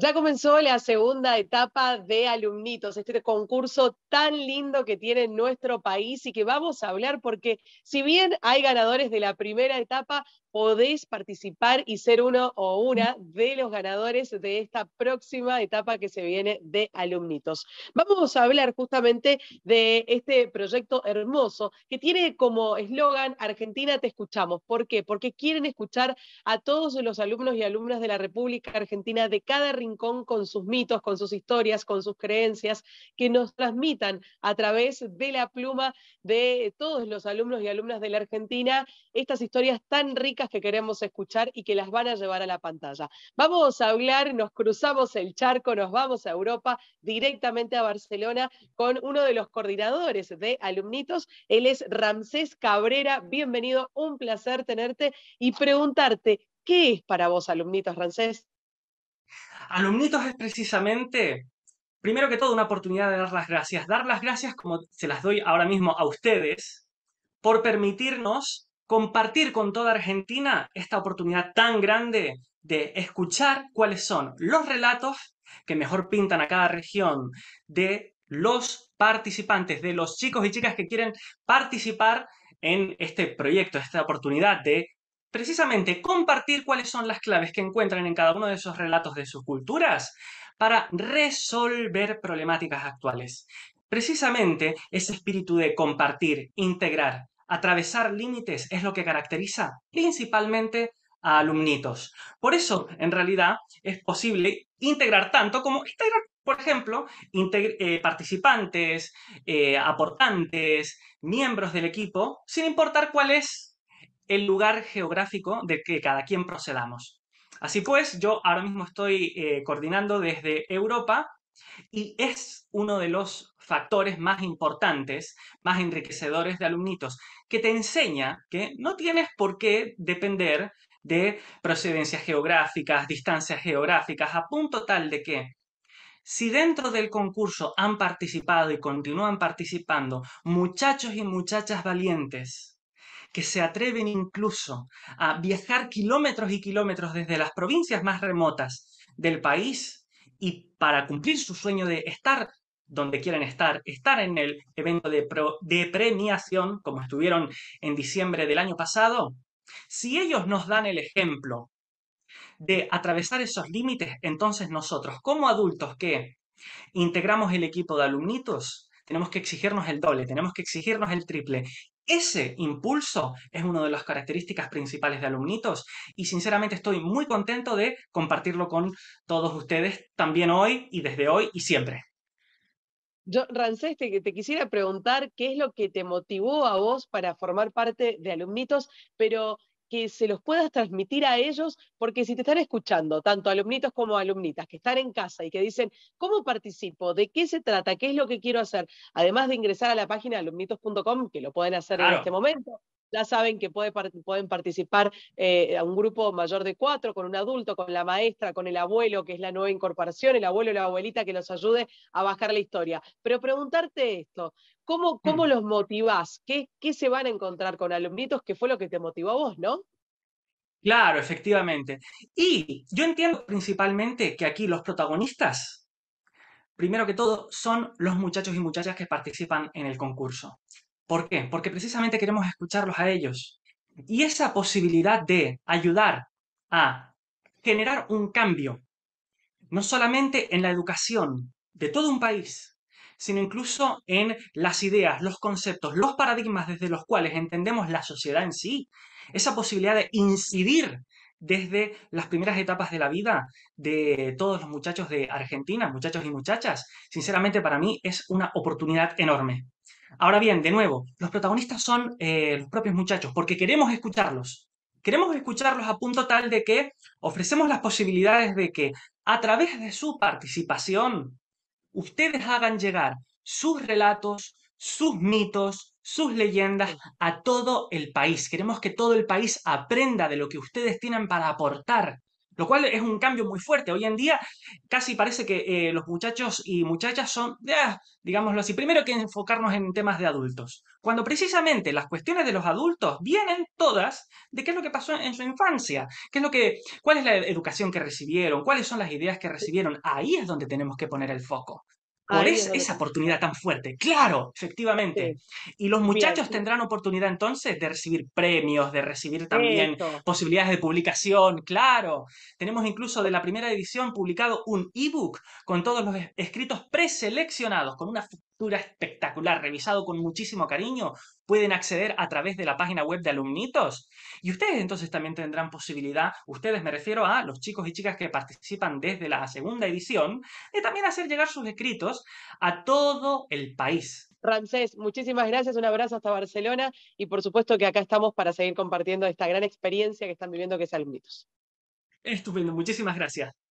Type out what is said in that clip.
Ya comenzó la segunda etapa de alumnitos, este concurso tan lindo que tiene nuestro país y que vamos a hablar porque si bien hay ganadores de la primera etapa, podés participar y ser uno o mm. una de los ganadores de esta próxima etapa que se viene de alumnitos. Vamos a hablar justamente de este proyecto hermoso que tiene como eslogan Argentina te escuchamos. ¿Por qué? Porque quieren escuchar a todos los alumnos y alumnas de la República Argentina de cada rincón con sus mitos, con sus historias, con sus creencias, que nos transmitan a través de la pluma de todos los alumnos y alumnas de la Argentina estas historias tan ricas que queremos escuchar y que las van a llevar a la pantalla. Vamos a hablar, nos cruzamos el charco, nos vamos a Europa, directamente a Barcelona, con uno de los coordinadores de Alumnitos. Él es Ramsés Cabrera. Bienvenido, un placer tenerte y preguntarte, ¿qué es para vos Alumnitos, Ramsés? Alumnitos es precisamente primero que todo, una oportunidad de dar las gracias. Dar las gracias como se las doy ahora mismo a ustedes por permitirnos compartir con toda Argentina esta oportunidad tan grande de escuchar cuáles son los relatos que mejor pintan a cada región de los participantes, de los chicos y chicas que quieren participar en este proyecto, esta oportunidad de precisamente compartir cuáles son las claves que encuentran en cada uno de esos relatos de sus culturas para resolver problemáticas actuales. Precisamente ese espíritu de compartir, integrar, Atravesar límites es lo que caracteriza principalmente a alumnitos. Por eso, en realidad, es posible integrar tanto como integrar, por ejemplo, eh, participantes, eh, aportantes, miembros del equipo, sin importar cuál es el lugar geográfico de que cada quien procedamos. Así pues, yo ahora mismo estoy eh, coordinando desde Europa y es uno de los factores más importantes, más enriquecedores de alumnitos, que te enseña que no tienes por qué depender de procedencias geográficas, distancias geográficas, a punto tal de que si dentro del concurso han participado y continúan participando muchachos y muchachas valientes que se atreven incluso a viajar kilómetros y kilómetros desde las provincias más remotas del país y para cumplir su sueño de estar donde quieren estar, estar en el evento de, premiación, como estuvieron en diciembre del año pasado, si ellos nos dan el ejemplo de atravesar esos límites, entonces nosotros, como adultos que integramos el equipo de alumnitos, tenemos que exigirnos el doble, tenemos que exigirnos el triple. Ese impulso es una de las características principales de alumnitos y sinceramente estoy muy contento de compartirlo con todos ustedes también hoy y desde hoy y siempre. Yo, Rancés, te, quisiera preguntar qué es lo que te motivó a vos para formar parte de Alumnitos, pero que se los puedas transmitir a ellos, porque si te están escuchando, tanto alumnitos como alumnitas, que están en casa y que dicen, ¿cómo participo? ¿De qué se trata? ¿Qué es lo que quiero hacer? Además de ingresar a la página alumnitos.com, que lo pueden hacer en este momento, ya saben que pueden participar eh, a un grupo mayor de cuatro, con un adulto, con la maestra, con el abuelo, que es la nueva incorporación, el abuelo o la abuelita que los ayude a bajar la historia. Pero preguntarte esto, ¿cómo, cómo mm. los motivás? ¿Qué, ¿Qué se van a encontrar con alumnitos que fue lo que te motivó a vos, no? Claro, efectivamente. Y yo entiendo principalmente que aquí los protagonistas, primero que todo, son los muchachos y muchachas que participan en el concurso. ¿Por qué? Porque precisamente queremos escucharlos a ellos. Y esa posibilidad de ayudar a generar un cambio, no solamente en la educación de todo un país, sino incluso en las ideas, los conceptos, los paradigmas desde los cuales entendemos la sociedad en sí, esa posibilidad de incidir desde las primeras etapas de la vida de todos los muchachos de Argentina, muchachos y muchachas, sinceramente para mí es una oportunidad enorme. Ahora bien, de nuevo, los protagonistas son eh, los propios muchachos, porque queremos escucharlos. Queremos escucharlos a punto tal de que ofrecemos las posibilidades de que a través de su participación ustedes hagan llegar sus relatos, sus mitos, sus leyendas a todo el país. Queremos que todo el país aprenda de lo que ustedes tienen para aportar lo cual es un cambio muy fuerte. Hoy en día casi parece que eh, los muchachos y muchachas son, ah, digámoslo así, primero que enfocarnos en temas de adultos. Cuando precisamente las cuestiones de los adultos vienen todas de qué es lo que pasó en su infancia, qué es lo que, cuál es la educación que recibieron, cuáles son las ideas que recibieron. Ahí es donde tenemos que poner el foco por esa oportunidad tan fuerte. Claro, efectivamente. Y los muchachos tendrán oportunidad entonces de recibir premios, de recibir también posibilidades de publicación, claro. Tenemos incluso de la primera edición publicado un ebook con todos los escritos preseleccionados, con una espectacular, revisado con muchísimo cariño, pueden acceder a través de la página web de Alumnitos. Y ustedes entonces también tendrán posibilidad, ustedes me refiero a los chicos y chicas que participan desde la segunda edición, de también hacer llegar sus escritos a todo el país. Ramsés, muchísimas gracias, un abrazo hasta Barcelona y por supuesto que acá estamos para seguir compartiendo esta gran experiencia que están viviendo que es Alumnitos. Estupendo, muchísimas gracias.